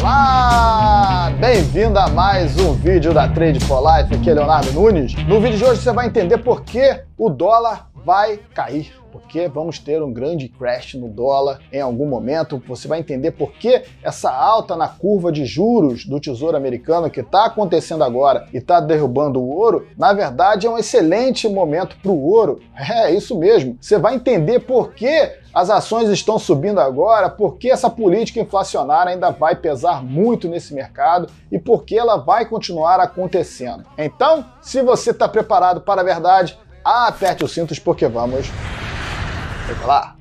Olá! Bem-vindo a mais um vídeo da Trade for Life, aqui é Leonardo Nunes. No vídeo de hoje você vai entender por que o dólar vai cair, porque vamos ter um grande crash no dólar em algum momento. Você vai entender por que essa alta na curva de juros do Tesouro Americano que está acontecendo agora e está derrubando o ouro, na verdade é um excelente momento para o ouro. É isso mesmo. Você vai entender por que as ações estão subindo agora porque essa política inflacionária ainda vai pesar muito nesse mercado e porque ela vai continuar acontecendo. Então, se você está preparado para a verdade, aperte os cintos porque vamos. Fica lá!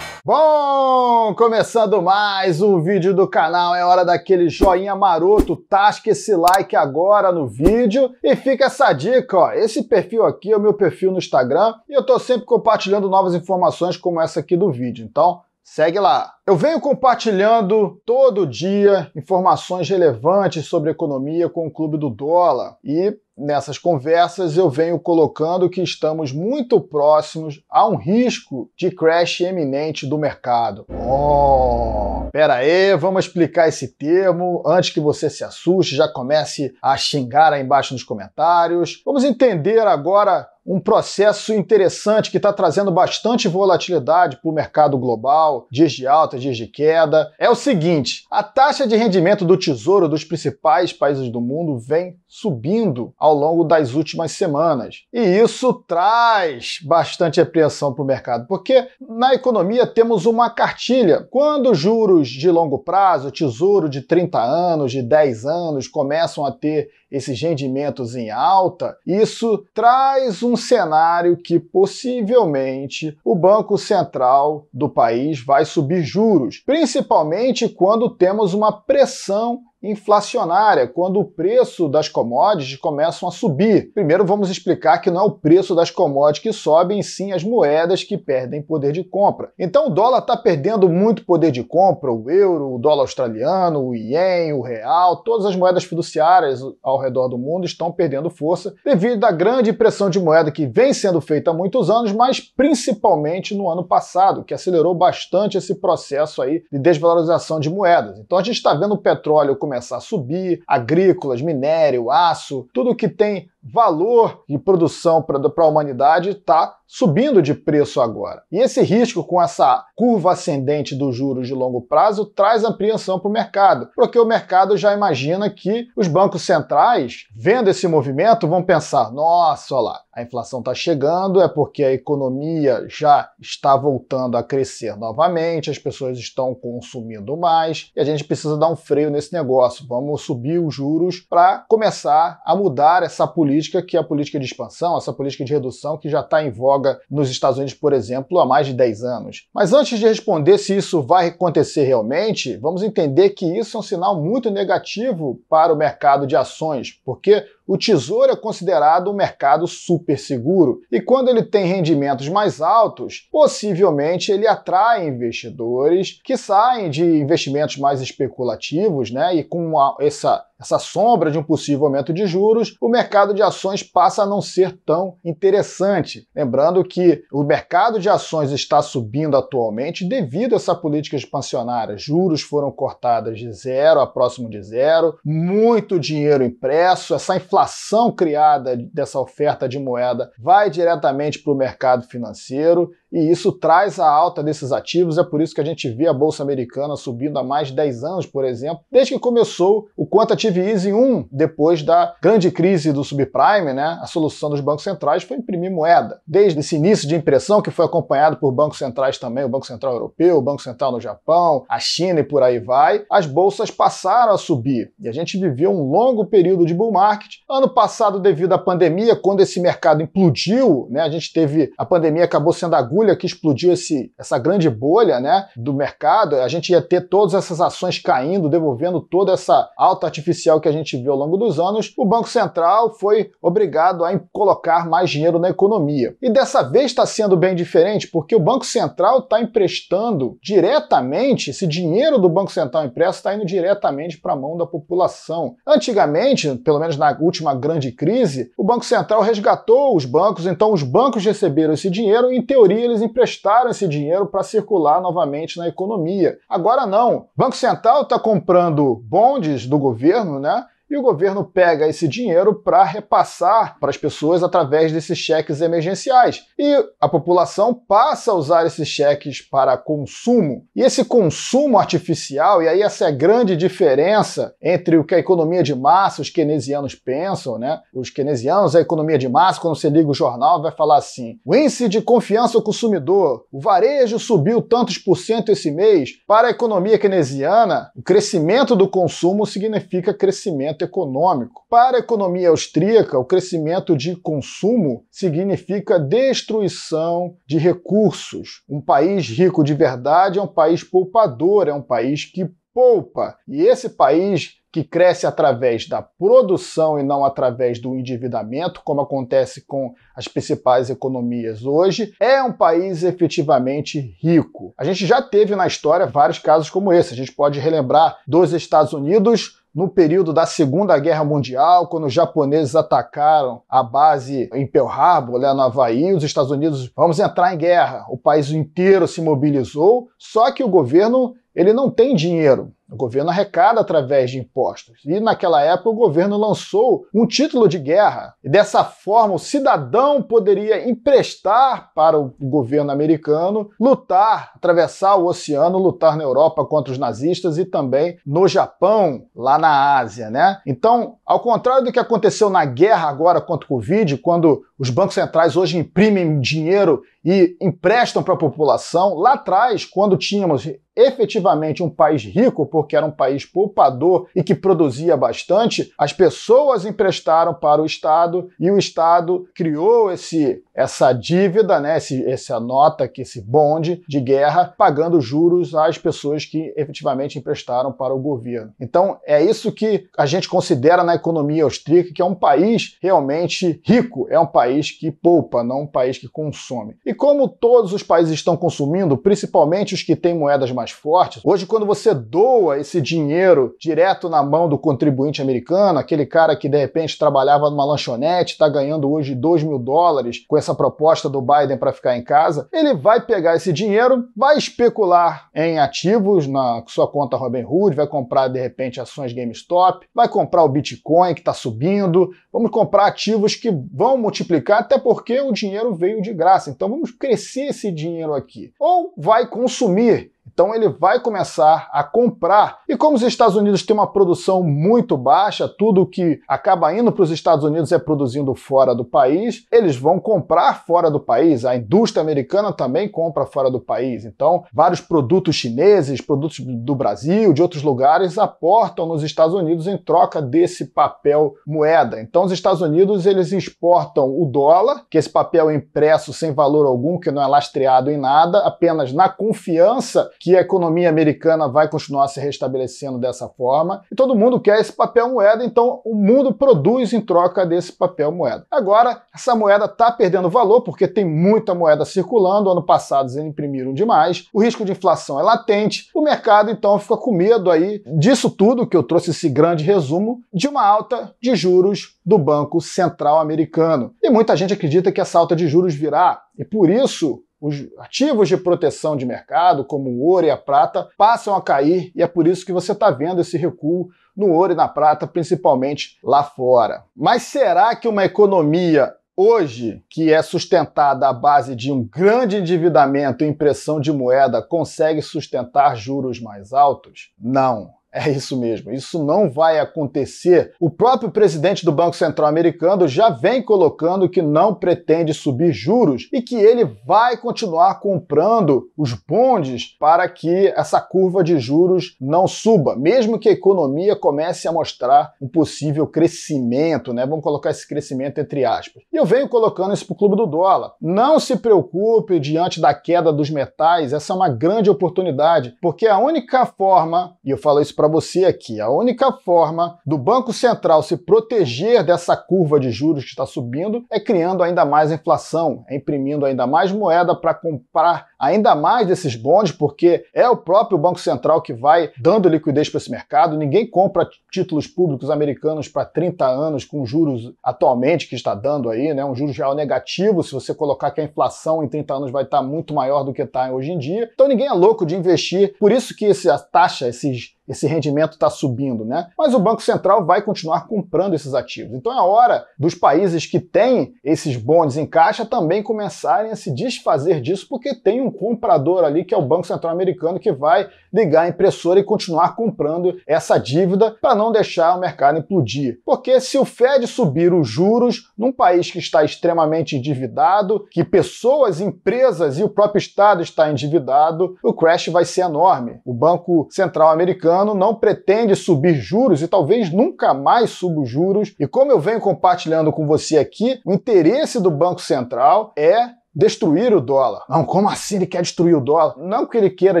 Bom, começando mais um vídeo do canal, é hora daquele joinha maroto, tasca esse like agora no vídeo e fica essa dica, ó. Esse perfil aqui é o meu perfil no Instagram e eu tô sempre compartilhando novas informações como essa aqui do vídeo, então Segue lá. Eu venho compartilhando todo dia informações relevantes sobre economia com o Clube do Dólar e nessas conversas eu venho colocando que estamos muito próximos a um risco de crash eminente do mercado. Oh, pera aí, vamos explicar esse termo antes que você se assuste, já comece a xingar aí embaixo nos comentários. Vamos entender agora um processo interessante que está trazendo bastante volatilidade para o mercado global, dias de alta, dias de queda, é o seguinte: a taxa de rendimento do tesouro dos principais países do mundo vem subindo ao longo das últimas semanas. E isso traz bastante apreensão para o mercado, porque na economia temos uma cartilha. Quando juros de longo prazo, tesouro de 30 anos, de 10 anos, começam a ter esses rendimentos em alta, isso traz um cenário que possivelmente o Banco Central do país vai subir juros, principalmente quando temos uma pressão inflacionária, quando o preço das commodities começam a subir. Primeiro vamos explicar que não é o preço das commodities que sobem, sim as moedas que perdem poder de compra. Então o dólar está perdendo muito poder de compra, o euro, o dólar australiano, o ien, o real, todas as moedas fiduciárias ao redor do mundo estão perdendo força devido à grande pressão de moeda que vem sendo feita há muitos anos, mas principalmente no ano passado, que acelerou bastante esse processo aí de desvalorização de moedas. Então a gente está vendo o petróleo começar a subir, agrícolas, minério, aço, tudo que tem valor de produção para a humanidade está subindo de preço agora. E esse risco com essa curva ascendente dos juros de longo prazo traz apreensão para o mercado, porque o mercado já imagina que os bancos centrais, vendo esse movimento, vão pensar: nossa, olha lá, a inflação está chegando, é porque a economia já está voltando a crescer novamente, as pessoas estão consumindo mais e a gente precisa dar um freio nesse negócio. Vamos subir os juros para começar a mudar essa política política que é a política de expansão, essa política de redução que já está em voga nos Estados Unidos, por exemplo, há mais de 10 anos. Mas antes de responder se isso vai acontecer realmente, vamos entender que isso é um sinal muito negativo para o mercado de ações, porque o tesouro é considerado um mercado super seguro e quando ele tem rendimentos mais altos, possivelmente ele atrai investidores que saem de investimentos mais especulativos, né? E com essa essa sombra de um possível aumento de juros, o mercado de ações passa a não ser tão interessante. Lembrando que o mercado de ações está subindo atualmente devido a essa política expansionária. Juros foram cortados de zero a próximo de zero, muito dinheiro impresso, essa inflação inflação criada dessa oferta de moeda vai diretamente para o mercado financeiro e isso traz a alta desses ativos. É por isso que a gente vê a Bolsa Americana subindo há mais de 10 anos, por exemplo, desde que começou o Quantitative Easing 1, depois da grande crise do subprime, né? A solução dos bancos centrais foi imprimir moeda. Desde esse início de impressão, que foi acompanhado por bancos centrais também, o Banco Central Europeu, o Banco Central no Japão, a China e por aí vai, as bolsas passaram a subir. E a gente viveu um longo período de bull market Ano passado, devido à pandemia, quando esse mercado implodiu, né, a gente teve a pandemia acabou sendo a agulha que explodiu esse, essa grande bolha, né, do mercado. A gente ia ter todas essas ações caindo, devolvendo toda essa alta artificial que a gente viu ao longo dos anos. O Banco Central foi obrigado a colocar mais dinheiro na economia. E dessa vez está sendo bem diferente, porque o Banco Central está emprestando diretamente, esse dinheiro do Banco Central impresso está indo diretamente para a mão da população. Antigamente, pelo menos na última última grande crise, o Banco Central resgatou os bancos, então os bancos receberam esse dinheiro e, em teoria, eles emprestaram esse dinheiro para circular novamente na economia. Agora não. O Banco Central está comprando bondes do governo, né? e o governo pega esse dinheiro para repassar para as pessoas através desses cheques emergenciais. E a população passa a usar esses cheques para consumo. E esse consumo artificial, e aí essa é a grande diferença entre o que a economia de massa, os keynesianos pensam, né? Os keynesianos, a economia de massa, quando você liga o jornal, vai falar assim: o índice de confiança ao consumidor, o varejo subiu tantos por cento esse mês. Para a economia keynesiana, o crescimento do consumo significa crescimento crescimento econômico. Para a economia austríaca, o crescimento de consumo significa destruição de recursos. Um país rico de verdade é um país poupador, é um país que poupa. E esse país que cresce através da produção e não através do endividamento, como acontece com as principais economias hoje, é um país efetivamente rico. A gente já teve na história vários casos como esse. A gente pode relembrar dos Estados Unidos no período da Segunda Guerra Mundial, quando os japoneses atacaram a base em Pearl Harbor, lá no Havaí, os Estados Unidos, vamos entrar em guerra. O país inteiro se mobilizou, só que o governo ele não tem dinheiro. O governo arrecada através de impostos. E naquela época o governo lançou um título de guerra. E dessa forma o cidadão poderia emprestar para o governo americano lutar, atravessar o oceano, lutar na Europa contra os nazistas e também no Japão, lá na Ásia, né? Então, ao contrário do que aconteceu na guerra agora contra o Covid, quando os bancos centrais hoje imprimem dinheiro e emprestam para a população, lá atrás, quando tínhamos efetivamente relativamente um país rico, porque era um país poupador e que produzia bastante, as pessoas emprestaram para o Estado e o Estado criou esse, essa dívida, né, esse, essa nota, que esse bonde de guerra, pagando juros às pessoas que efetivamente emprestaram para o governo. Então, é isso que a gente considera na economia austríaca, que é um país realmente rico, é um país que poupa, não um país que consome. E como todos os países estão consumindo, principalmente os que têm moedas mais fortes, Hoje, quando você doa esse dinheiro direto na mão do contribuinte americano, aquele cara que de repente trabalhava numa lanchonete, está ganhando hoje 2 mil dólares com essa proposta do Biden para ficar em casa, ele vai pegar esse dinheiro, vai especular em ativos na sua conta Robinhood, vai comprar de repente ações GameStop, vai comprar o Bitcoin que está subindo, vamos comprar ativos que vão multiplicar, até porque o dinheiro veio de graça. Então vamos crescer esse dinheiro aqui. Ou vai consumir então ele vai começar a comprar. E como os Estados Unidos têm uma produção muito baixa, tudo que acaba indo para os Estados Unidos é produzindo fora do país, eles vão comprar fora do país. A indústria americana também compra fora do país. Então, vários produtos chineses, produtos do Brasil, de outros lugares, aportam nos Estados Unidos em troca desse papel moeda. Então, os Estados Unidos eles exportam o dólar, que é esse papel é impresso sem valor algum, que não é lastreado em nada, apenas na confiança que que a economia americana vai continuar se restabelecendo dessa forma e todo mundo quer esse papel moeda, então o mundo produz em troca desse papel moeda. Agora, essa moeda está perdendo valor porque tem muita moeda circulando, ano passado eles imprimiram demais, o risco de inflação é latente, o mercado então fica com medo aí disso tudo que eu trouxe esse grande resumo de uma alta de juros do Banco Central americano. E muita gente acredita que essa alta de juros virá e por isso os ativos de proteção de mercado, como o ouro e a prata, passam a cair e é por isso que você está vendo esse recuo no ouro e na prata, principalmente lá fora. Mas será que uma economia hoje, que é sustentada à base de um grande endividamento e impressão de moeda, consegue sustentar juros mais altos? Não. É isso mesmo, isso não vai acontecer. O próprio presidente do Banco Central americano já vem colocando que não pretende subir juros e que ele vai continuar comprando os bondes para que essa curva de juros não suba, mesmo que a economia comece a mostrar um possível crescimento, né? Vamos colocar esse crescimento entre aspas. E eu venho colocando isso para o clube do dólar. Não se preocupe diante da queda dos metais, essa é uma grande oportunidade, porque a única forma, e eu falo isso para você aqui. A única forma do Banco Central se proteger dessa curva de juros que está subindo é criando ainda mais inflação, é imprimindo ainda mais moeda para comprar ainda mais desses bondes, porque é o próprio Banco Central que vai dando liquidez para esse mercado. Ninguém compra títulos públicos americanos para 30 anos com juros atualmente que está dando aí, né? Um juros real negativo, se você colocar que a inflação em 30 anos vai estar tá muito maior do que está hoje em dia. Então ninguém é louco de investir. Por isso que essa taxa, esses esse rendimento está subindo, né? Mas o Banco Central vai continuar comprando esses ativos. Então é hora dos países que têm esses bonds em caixa também começarem a se desfazer disso, porque tem um comprador ali que é o Banco Central americano que vai ligar a impressora e continuar comprando essa dívida para não deixar o mercado implodir. Porque se o Fed subir os juros num país que está extremamente endividado, que pessoas, empresas e o próprio Estado está endividado, o crash vai ser enorme. O Banco Central americano não pretende subir juros e talvez nunca mais suba os juros. E como eu venho compartilhando com você aqui, o interesse do Banco Central é destruir o dólar. Não, como assim ele quer destruir o dólar? Não que ele queira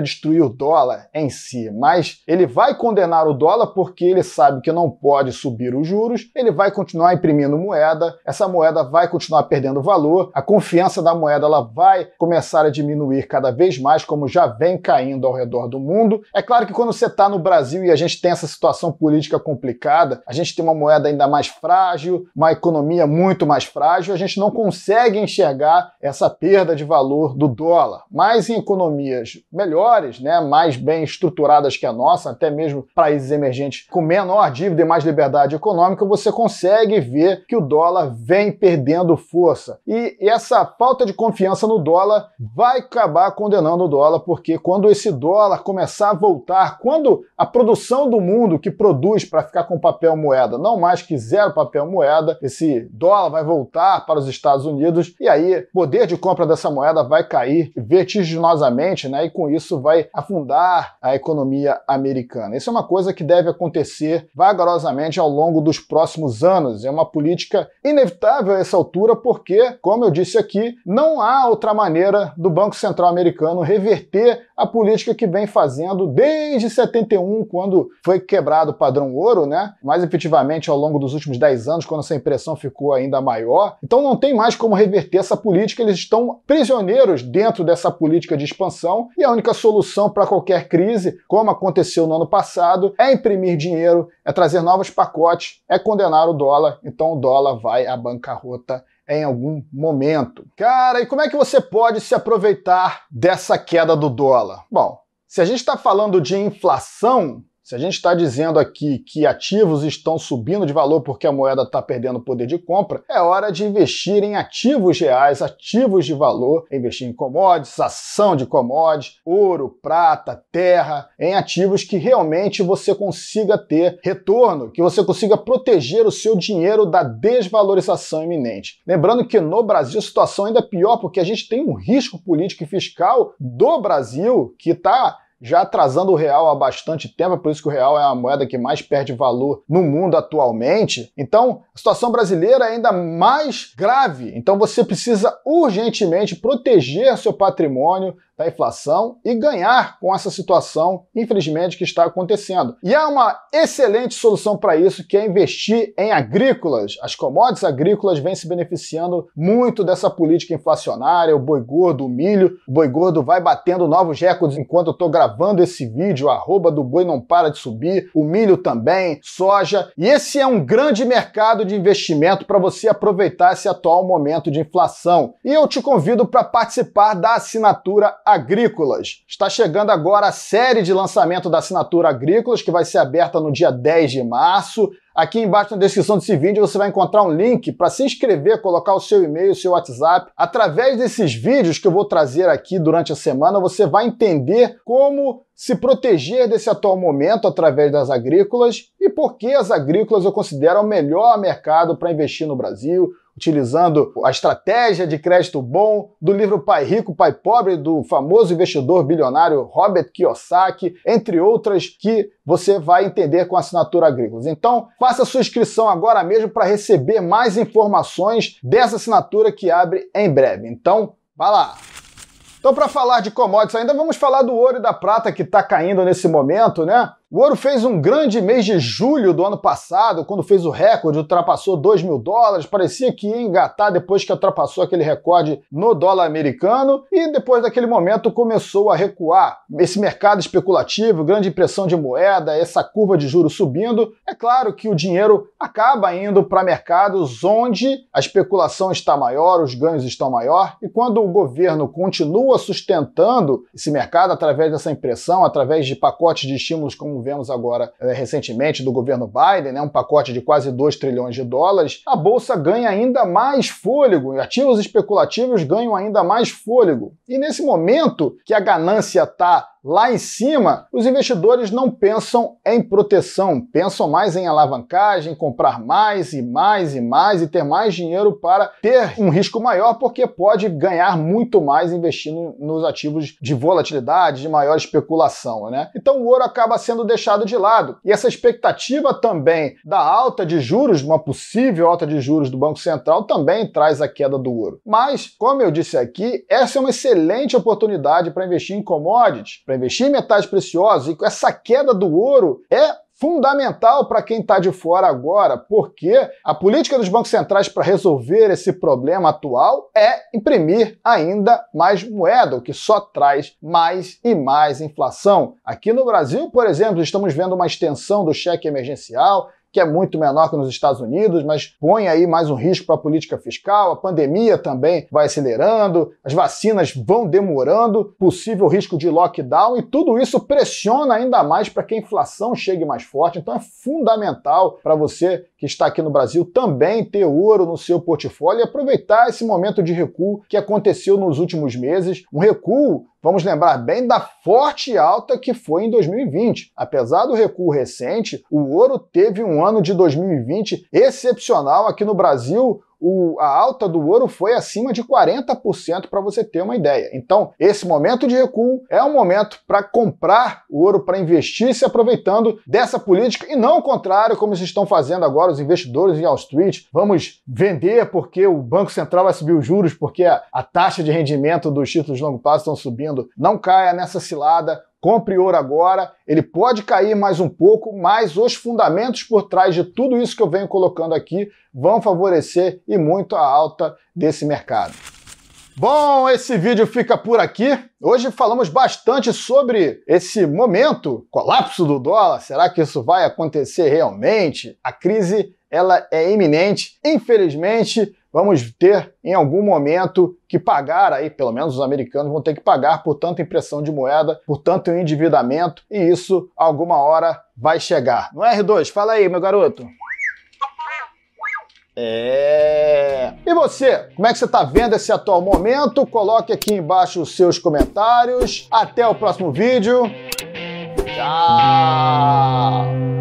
destruir o dólar em si, mas ele vai condenar o dólar porque ele sabe que não pode subir os juros, ele vai continuar imprimindo moeda, essa moeda vai continuar perdendo valor, a confiança da moeda ela vai começar a diminuir cada vez mais, como já vem caindo ao redor do mundo. É claro que quando você está no Brasil e a gente tem essa situação política complicada, a gente tem uma moeda ainda mais frágil, uma economia muito mais frágil, a gente não consegue enxergar essa essa perda de valor do dólar. Mas em economias melhores, né, mais bem estruturadas que a nossa, até mesmo países emergentes com menor dívida e mais liberdade econômica, você consegue ver que o dólar vem perdendo força. E essa falta de confiança no dólar vai acabar condenando o dólar, porque quando esse dólar começar a voltar, quando a produção do mundo que produz para ficar com papel moeda não mais que zero papel moeda, esse dólar vai voltar para os Estados Unidos e aí poder de compra dessa moeda vai cair vertiginosamente, né? E com isso vai afundar a economia americana. Isso é uma coisa que deve acontecer vagarosamente ao longo dos próximos anos. É uma política inevitável a essa altura, porque, como eu disse aqui, não há outra maneira do Banco Central americano reverter a política que vem fazendo desde 71, quando foi quebrado o padrão ouro, né? Mais efetivamente ao longo dos últimos 10 anos, quando essa impressão ficou ainda maior. Então não tem mais como reverter essa política, eles estão prisioneiros dentro dessa política de expansão e a única solução para qualquer crise, como aconteceu no ano passado, é imprimir dinheiro, é trazer novos pacotes, é condenar o dólar. Então o dólar vai à bancarrota em algum momento. Cara, e como é que você pode se aproveitar dessa queda do dólar? Bom, se a gente está falando de inflação, se a gente está dizendo aqui que ativos estão subindo de valor porque a moeda está perdendo poder de compra, é hora de investir em ativos reais, ativos de valor, investir em commodities, ação de commodities, ouro, prata, terra, em ativos que realmente você consiga ter retorno, que você consiga proteger o seu dinheiro da desvalorização iminente. Lembrando que no Brasil a situação é ainda é pior porque a gente tem um risco político e fiscal do Brasil que está já atrasando o real há bastante tempo, é por isso que o real é a moeda que mais perde valor no mundo atualmente. Então, a situação brasileira é ainda mais grave. Então, você precisa urgentemente proteger seu patrimônio, da inflação e ganhar com essa situação, infelizmente, que está acontecendo. E há uma excelente solução para isso, que é investir em agrícolas. As commodities agrícolas vêm se beneficiando muito dessa política inflacionária, o boi gordo, o milho. O boi gordo vai batendo novos recordes enquanto eu estou gravando esse vídeo, o arroba do boi não para de subir, o milho também, soja. E esse é um grande mercado de investimento para você aproveitar esse atual momento de inflação. E eu te convido para participar da assinatura agrícolas. Está chegando agora a série de lançamento da assinatura agrícolas, que vai ser aberta no dia 10 de março. Aqui embaixo na descrição desse vídeo você vai encontrar um link para se inscrever, colocar o seu e-mail, o seu WhatsApp. Através desses vídeos que eu vou trazer aqui durante a semana, você vai entender como se proteger desse atual momento através das agrícolas e por que as agrícolas eu considero o melhor mercado para investir no Brasil, utilizando a estratégia de crédito bom do livro Pai Rico, Pai Pobre, do famoso investidor bilionário Robert Kiyosaki, entre outras que você vai entender com a assinatura agrícola. Então, faça sua inscrição agora mesmo para receber mais informações dessa assinatura que abre em breve. Então, vá lá! Então, para falar de commodities, ainda vamos falar do ouro e da prata que está caindo nesse momento, né? O ouro fez um grande mês de julho do ano passado, quando fez o recorde, ultrapassou 2 mil dólares, parecia que ia engatar depois que ultrapassou aquele recorde no dólar americano e depois daquele momento começou a recuar. Esse mercado especulativo, grande impressão de moeda, essa curva de juros subindo, é claro que o dinheiro acaba indo para mercados onde a especulação está maior, os ganhos estão maior e quando o governo continua sustentando esse mercado através dessa impressão, através de pacotes de estímulos como como vemos agora é, recentemente do governo Biden, né, um pacote de quase 2 trilhões de dólares, a bolsa ganha ainda mais fôlego, ativos especulativos ganham ainda mais fôlego. E nesse momento que a ganância está lá em cima, os investidores não pensam em proteção, pensam mais em alavancagem, comprar mais e mais e mais e ter mais dinheiro para ter um risco maior, porque pode ganhar muito mais investindo nos ativos de volatilidade, de maior especulação. Né? Então o ouro acaba sendo deixado de lado. E essa expectativa também da alta de juros, uma possível alta de juros do Banco Central, também traz a queda do ouro. Mas, como eu disse aqui, essa é uma excelente oportunidade para investir em commodities, para investir em metais preciosos e essa queda do ouro é fundamental para quem está de fora agora, porque a política dos bancos centrais para resolver esse problema atual é imprimir ainda mais moeda, o que só traz mais e mais inflação. Aqui no Brasil, por exemplo, estamos vendo uma extensão do cheque emergencial, que é muito menor que nos Estados Unidos, mas põe aí mais um risco para a política fiscal, a pandemia também vai acelerando, as vacinas vão demorando, possível risco de lockdown e tudo isso pressiona ainda mais para que a inflação chegue mais forte. Então é fundamental para você que está aqui no Brasil também ter ouro no seu portfólio e aproveitar esse momento de recuo que aconteceu nos últimos meses, um recuo Vamos lembrar bem da forte alta que foi em 2020. Apesar do recuo recente, o ouro teve um ano de 2020 excepcional aqui no Brasil, o, a alta do ouro foi acima de 40% para você ter uma ideia. Então, esse momento de recuo é um momento para comprar o ouro para investir, se aproveitando dessa política e não o contrário, como vocês estão fazendo agora os investidores em Wall Street. Vamos vender porque o Banco Central vai subir os juros, porque a, a taxa de rendimento dos títulos de longo prazo estão subindo. Não caia nessa cilada. Compre ouro agora, ele pode cair mais um pouco, mas os fundamentos por trás de tudo isso que eu venho colocando aqui vão favorecer e muito a alta desse mercado. Bom, esse vídeo fica por aqui. Hoje falamos bastante sobre esse momento, colapso do dólar. Será que isso vai acontecer realmente? A crise ela é iminente. Infelizmente, vamos ter em algum momento que pagar aí, pelo menos os americanos vão ter que pagar por tanta impressão de moeda, por tanto endividamento, e isso alguma hora vai chegar. No é, R2, fala aí, meu garoto. É. E você, como é que você está vendo esse atual momento? Coloque aqui embaixo os seus comentários. Até o próximo vídeo. Tchau.